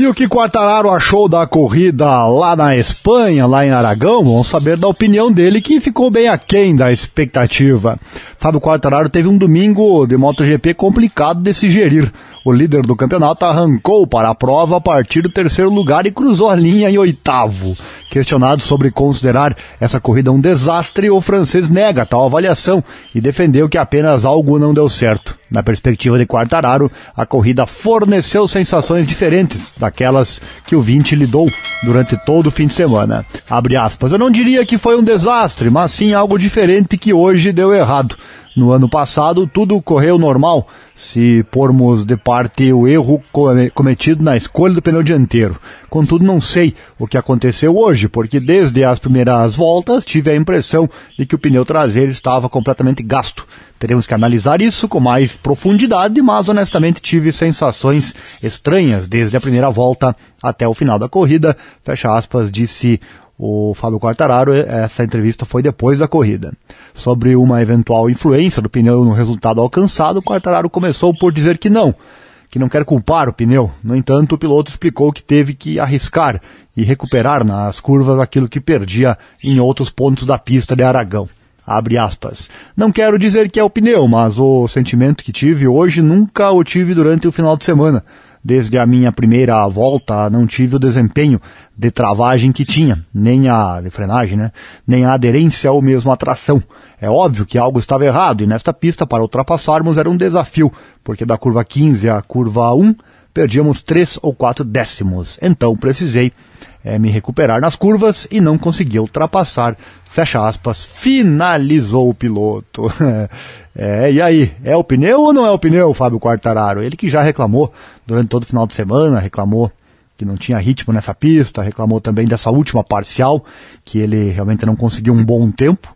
E o que Quartararo achou da corrida lá na Espanha, lá em Aragão, vamos saber da opinião dele, que ficou bem aquém da expectativa. Fábio Quartararo teve um domingo de MotoGP complicado de se gerir. O líder do campeonato arrancou para a prova a partir do terceiro lugar e cruzou a linha em oitavo. Questionado sobre considerar essa corrida um desastre, o francês nega tal avaliação e defendeu que apenas algo não deu certo. Na perspectiva de Quartararo, a corrida forneceu sensações diferentes daquelas que o Vinci lidou durante todo o fim de semana. Abre aspas, eu não diria que foi um desastre, mas sim algo diferente que hoje deu errado no ano passado, tudo correu normal, se pormos de parte o erro cometido na escolha do pneu dianteiro. Contudo, não sei o que aconteceu hoje, porque desde as primeiras voltas tive a impressão de que o pneu traseiro estava completamente gasto. Teremos que analisar isso com mais profundidade, mas honestamente tive sensações estranhas desde a primeira volta até o final da corrida. Fecha aspas, disse o Fábio Quartararo, eh, essa entrevista foi depois da corrida. Sobre uma eventual influência do pneu no resultado alcançado, Quartararo começou por dizer que não, que não quer culpar o pneu. No entanto, o piloto explicou que teve que arriscar e recuperar nas curvas aquilo que perdia em outros pontos da pista de Aragão. Abre aspas. Não quero dizer que é o pneu, mas o sentimento que tive hoje nunca o tive durante o final de semana. Desde a minha primeira volta, não tive o desempenho de travagem que tinha, nem a de frenagem, né? nem a aderência ou mesmo a tração. É óbvio que algo estava errado e nesta pista, para ultrapassarmos, era um desafio, porque da curva 15 à curva 1, perdíamos 3 ou 4 décimos. Então, precisei é, me recuperar nas curvas e não consegui ultrapassar. Fecha aspas, finalizou o piloto. é, e aí, é o pneu ou não é o pneu, Fábio Quartararo? Ele que já reclamou durante todo o final de semana, reclamou que não tinha ritmo nessa pista, reclamou também dessa última parcial, que ele realmente não conseguiu um bom tempo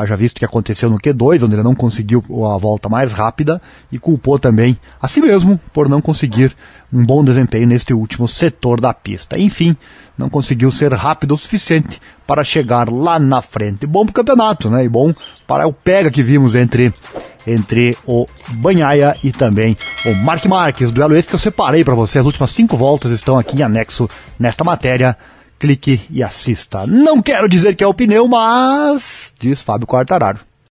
haja visto o que aconteceu no Q2, onde ele não conseguiu a volta mais rápida, e culpou também a si mesmo por não conseguir um bom desempenho neste último setor da pista. Enfim, não conseguiu ser rápido o suficiente para chegar lá na frente. Bom para o campeonato, né? E bom para o pega que vimos entre entre o Banhaia e também o Mark Marques. Duelo esse que eu separei para você. As últimas cinco voltas estão aqui em anexo nesta matéria clique e assista. Não quero dizer que é o pneu, mas. diz Fábio Quartararo.